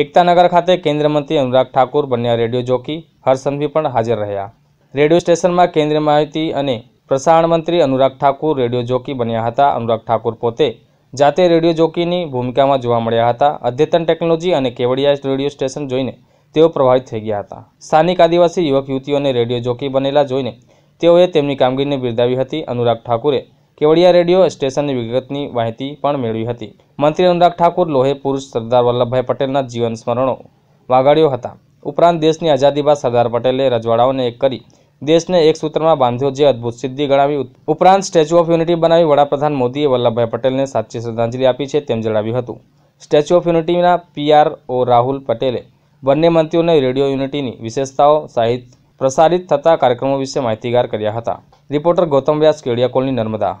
એકતાનગર ખાતે કેન્દ્રમંત્રી અનુરાગ ઠાકુર બન્યા radio jockey Harsh Sanghavi પણ હાજર રહ્યા રેડિયો સ્ટેશનમાં કેન્દ્રીય માહિતી અને પ્રસારણ મંત્રી અનુરાગ ઠાકુર રેડિયો જોકી બન્યા હતા અનુરાગ ઠાકુર પોતે જાતે રેડિયો જોકીની ભૂમિકામાં જોવા મળ્યા હતા અદ્યતન ટેકનોલોજી અને કેવડિયા રેડિયો સ્ટેશન જોઈને તેઓ પ્રભાવિત થઈ ગયા હતા સ્થાનિક આદિવાસી યુવક યુવતીઓને રેડિયો જોકી બનેલા જોઈને તેઓએ તેમની કામગીરીને બિરદાવી હતી અનુરાગ ઠાકુરે કેવડિયા રેડિયો સ્ટેશનની વિગતની માહિતી પણ મેળવી હતી મંત્રી અનુરાગ ઠાકુર લોહે પુરુષ સરદાર વલ્લભભાઈ પટેલના જીવન સ્મરણો વાગાડ્યો હતા ઉપરાંત દેશની આઝાદી બાદ સરદાર પટેલે રજવાડાઓને એક કરી દેશને એક સૂત્રમાં બાંધ્યો જે અદ્ભુત સિદ્ધિ ગણાવી ઉપરાંત સ્ટેચ્યુ ઓફ યુનિટી બનાવી વડાપ્રધાન મોદીએ વલ્લભભાઈ પટેલને સાચી શ્રદ્ધાંજલિ આપી છે તેમ જણાવ્યું હતું સ્ટેચ્યુ ઓફ યુનિટીના પીઆરઓ રાહુલ પટેલે બંને મંત્રીઓને રેડિયો યુનિટીની વિશેષતાઓ સાહિત્ય પ્રસારિત થતા કાર્યક્રમો વિશે માહિતીગાર કર્યા હતા રિપોર્ટર ગૌતમ વ્યાસ કેડિયા કોલની નર્મદા